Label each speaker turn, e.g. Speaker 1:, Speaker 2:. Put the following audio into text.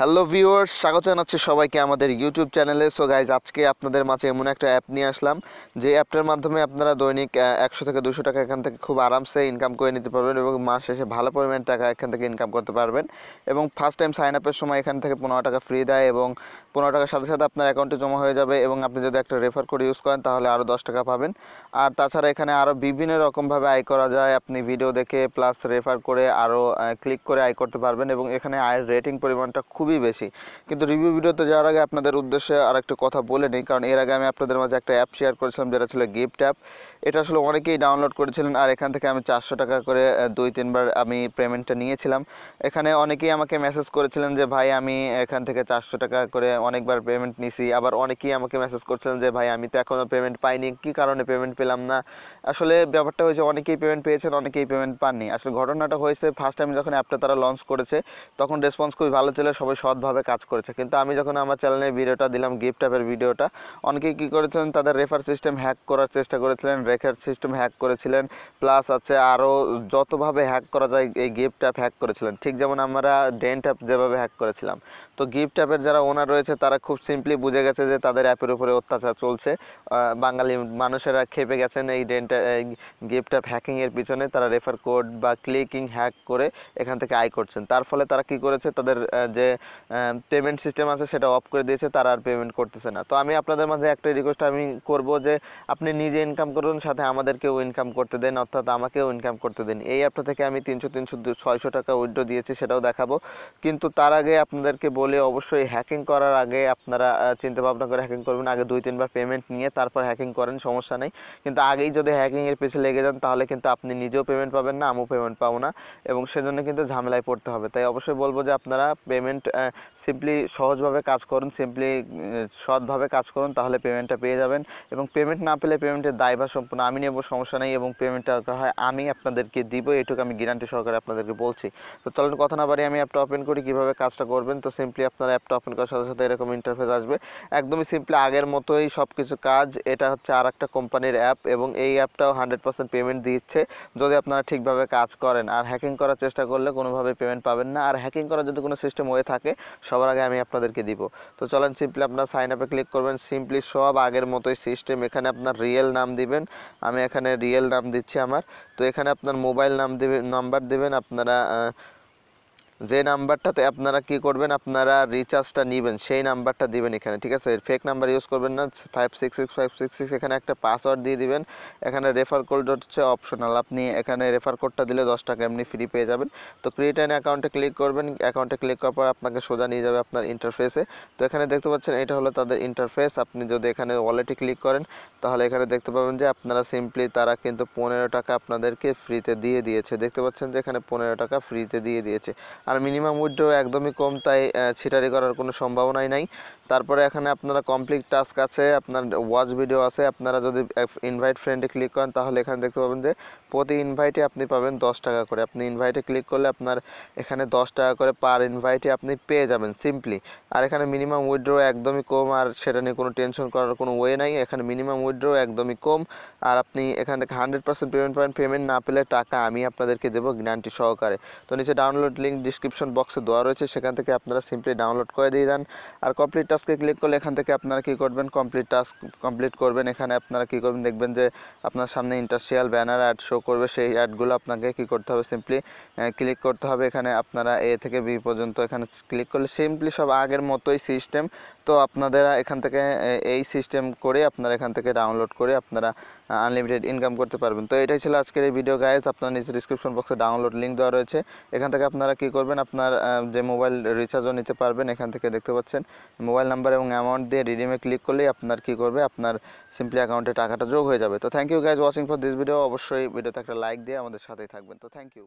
Speaker 1: hello viewers স্বাগত জানাচ্ছি সবাইকে আমাদের ইউটিউব চ্যানেলে সো গাইজ আজকে আপনাদের মাঝে এমন একটা অ্যাপ নিয়ে আসলাম যে অ্যাপটার মাধ্যমে আপনারা দৈনিক একশো থেকে দুশো টাকা এখান থেকে খুব আরামসে ইনকাম করে নিতে পারবেন এবং মাস শেষে ভালো পরিমাণ টাকা এখান থেকে ইনকাম করতে পারবেন এবং ফার্স্ট টাইম সাইন আপের সময় এখান থেকে পনেরো টাকা ফ্রি দেয় এবং পনেরো টাকার সাথে সাথে আপনার অ্যাকাউন্টে জমা হয়ে যাবে এবং আপনি যদি একটা রেফার করে ইউজ করেন তাহলে আরও দশ টাকা পাবেন আর তাছাড়া এখানে আরও বিভিন্ন রকমভাবে আয় করা যায় আপনি ভিডিও দেখে প্লাস রেফার করে আরও ক্লিক করে আয় করতে পারবেন এবং এখানে আয়ের রেটিং পরিমাণটা খুব খুবই বেশি কিন্তু রিভিউ ভিডিওতে যাওয়ার আগে আপনাদের উদ্দেশ্যে আর একটা কথা বলে নিই কারণ এর আগে আমি আপনাদের মাঝে একটা অ্যাপ শেয়ার করেছিলাম যেটা ছিল গিফট অ্যাপ এটা আসলে অনেকেই ডাউনলোড করেছিলেন আর এখান থেকে আমি চারশো টাকা করে দুই তিনবার আমি পেমেন্টটা নিয়েছিলাম এখানে অনেকেই আমাকে মেসেজ করেছিলেন যে ভাই আমি এখান থেকে চারশো টাকা করে অনেকবার পেমেন্ট নিছি আবার অনেকেই আমাকে মেসেজ করছিলেন যে ভাই আমি তো এখনও পেমেন্ট পাইনি কী কারণে পেমেন্ট পেলাম না আসলে ব্যাপারটা হয়েছে অনেকেই পেমেন্ট পেয়েছেন অনেকেই পেমেন্ট পাননি আসলে ঘটনাটা হয়েছে ফার্স্ট টাইম যখন অ্যাপটা তারা লঞ্চ করেছে তখন রেসপন্স খুবই ভালো ছিল সবাই সৎভাবে কাজ করেছে কিন্তু আমি যখন আমার চ্যানেলে ভিডিওটা দিলাম গিফট অ্যাপের ভিডিওটা অনেকেই কী করেছিলেন তাদের রেফার সিস্টেম হ্যাক করার চেষ্টা করেছিলেন রেখার সিস্টেম হ্যাক করেছিলেন প্লাস আছে আরও যতভাবে হ্যাক করা যায় এই গিফট অ্যাপ হ্যাক করেছিলেন ঠিক যেমন আমরা ডেন্ট অ্যাপ যেভাবে হ্যাক করেছিলাম তো গিফট অ্যাপের যারা ওনার রয়েছে তারা খুব সিম্পলি বুঝে গেছে যে তাদের অ্যাপের উপরে অত্যাচার চলছে বাঙালি মানুষেরা খেপে গেছেন এই ডেন্ট গিফট অ্যাপ হ্যাকিংয়ের পিছনে তারা রেফার কোড বা ক্লিকিং হ্যাক করে এখান থেকে আয় করছেন তার ফলে তারা কি করেছে তাদের যে পেমেন্ট সিস্টেম আছে সেটা অফ করে দিয়েছে তারা আর পেমেন্ট করতেছে না তো আমি আপনাদের মাঝে একটা রিকোয়েস্ট আমি করব যে আপনি নিজে ইনকাম করুন সাথে আমাদেরকেও ইনকাম করতে দেন অর্থাৎ আমাকেও ইনকাম করতে দেন এই অ্যাপটা থেকে আমি তিনশো তিনশো ছয়শো টাকা উইড্রো দিয়েছি সেটাও দেখাবো কিন্তু তার আগে আপনাদেরকে বলে অবশ্যই হ্যাকিং করার আগে আপনারা চিন্তা ভাবনা করে হ্যাকিং করবেন আগে দুই তিনবার পেমেন্ট নিয়ে তারপর হ্যাকিং করেন সমস্যা নেই কিন্তু আগেই যদি হ্যাকিংয়ের পিছিয়ে লেগে যান তাহলে কিন্তু আপনি নিজেও পেমেন্ট পাবেন না আমিও পেমেন্ট পাবো না এবং সেজন্য কিন্তু ঝামেলায় পড়তে হবে তাই অবশ্যই বলবো যে আপনারা পেমেন্ট সিম্পলি সহজভাবে কাজ করুন সিম্পলি সৎভাবে কাজ করুন তাহলে পেমেন্টটা পেয়ে যাবেন এবং পেমেন্ট না পেলে পেমেন্টের দায়ভার সম্পূর্ণ আমি নেবো সমস্যা নেই এবং পেমেন্টটা হয় আমি আপনাদেরকে দিব এটুকু আমি গ্যারান্টি সহকারে আপনাদেরকে বলছি তো চলেন কথা না বাড়ি আমি অ্যাপটা ওপেন করি কীভাবে কাজটা করবেন তো সিম্পলি আপনারা অ্যাপটা ওপেন করার সাথে সাথে এরকম ইন্টারফেস আসবে একদমই সিম্পলি আগের মতোই সব কিছু কাজ এটা হচ্ছে আর একটা কোম্পানির অ্যাপ এবং এই অ্যাপটাও হান্ড্রেড পার্সেন্ট পেমেন্ট দিচ্ছে যদি আপনারা ঠিকভাবে কাজ করেন আর হ্যাকিং করার চেষ্টা করলে কোনোভাবে পেমেন্ট পাবেন না আর হ্যাকিং করার যদি কোনো সিস্টেম হয়ে থাকে সবার আগে আমি আপনাদেরকে দিব তো চলেন সিম্পলি আপনারা সাইন আপে ক্লিক করবেন সিম্পলি সব আগের মতোই সিস্টেম এখানে আপনার রিয়েল নাম দিবেন আমি এখানে রিয়েল নাম দিচ্ছি আমার তো এখানে আপনার মোবাইল নাম দেবে নাম্বার দেবেন আপনারা যে নাম্বারটাতে আপনারা কি করবেন আপনারা রিচার্জটা নেবেন সেই নাম্বারটা দিবেন এখানে ঠিক আছে ফেক নাম্বার ইউজ করবেন না five six five six six এখানে একটা পাসওয়ার্ড দিয়ে দিবেন এখানে রেফার কোড হচ্ছে অপশনাল আপনি এখানে রেফার কোডটা দিলে দশ টাকা এমনি ফ্রি পেয়ে যাবেন তো ক্রিয়েট অ্যান অ্যাকাউন্টে ক্লিক করবেন অ্যাকাউন্টে ক্লিক করার পর আপনাকে সোজা নিয়ে যাবে আপনার ইন্টারফেসে তো এখানে দেখতে পাচ্ছেন এটা হলো তাদের ইন্টারফেস আপনি যদি এখানে ওয়ালেটে ক্লিক করেন তাহলে এখানে দেখতে পাবেন যে আপনারা সিম্পলি তারা কিন্তু পনেরো টাকা আপনাদেরকে ফ্রিতে দিয়ে দিয়েছে দেখতে পাচ্ছেন যে এখানে পনেরো টাকা ফ্রিতে দিয়ে দিয়েছে আর মিনিমাম উইড্রো একদমই কম তাই ছিটারি করার কোনো সম্ভাবনাই নাই তারপরে এখানে আপনারা কমপ্লিট টাস্ক আছে আপনার ওয়াচ ভিডিও আছে আপনারা যদি ইনভাইট ফ্রেন্ডে ক্লিক করেন তাহলে এখানে দেখতে পাবেন যে প্রতি ইনভাইটে আপনি পাবেন দশ টাকা করে আপনি ইনভাইটে ক্লিক করলে আপনার এখানে দশ টাকা করে পার ইনভাইটে আপনি পেয়ে যাবেন সিম্পলি আর এখানে মিনিমাম উইড্রো একদমই কম আর সেটা নিয়ে কোনো টেনশন করার কোনো ওয়ে নাই এখানে মিনিমাম উইড্রো একদমই কম আর আপনি এখান থেকে হান্ড্রেড পার্সেন্ট পেমেন্ট পাবেন পেমেন্ট না পেলে টাকা আমি আপনাদেরকে দেবো গ্যারান্টি সহকারে তো নিচে ডাউনলোড লিঙ্ক ডিসক্রিপশন বক্সে দেওয়া রয়েছে সেখান থেকে আপনারা সিম্পলি ডাউনলোড করে দিয়ে দেন আর কমপ্লিট টাস্কে ক্লিক করলে এখান থেকে আপনারা কি করবেন কমপ্লিট টাস্ক কমপ্লিট করবেন এখানে আপনারা কি করবেন দেখবেন যে আপনার সামনে ইন্টারশিয়াল ব্যানার অ্যাড শো করবে সেই অ্যাডগুলো আপনাকে কি করতে হবে সিম্পলি ক্লিক করতে হবে এখানে আপনারা এ থেকে বি পর্যন্ত এখানে ক্লিক করলে সিম্পলি সব আগের মতোই সিস্টেম তো আপনারা এখান থেকে এই সিস্টেম করে আপনারা এখান থেকে ডাউনলোড করে আপনারা আনলিমিটেড ইনকাম করতে পারবেন তো এটাই ছিল আজকের এই ভিডিও গাইজ আপনার নিচে ডিসক্রিপশন বক্সে ডাউনলোড লিঙ্ক দেওয়া রয়েছে এখান থেকে আপনারা কি করবেন আপনার যে মোবাইল রিচার্জও নিতে পারবেন এখান থেকে দেখতে পাচ্ছেন মোবাইল নাম্বার এবং অ্যামাউন্ট দিয়ে রিডিমে ক্লিক করলেই আপনার কি করবে আপনার সিম্পলি অ্যাকাউন্টে টাকাটা যোগ হয়ে যাবে তো thank you guys watching for this video অবশ্যই ভিডিওতে একটা লাইক দিয়ে আমাদের সাথেই থাকবেন তো থ্যাংক ইউ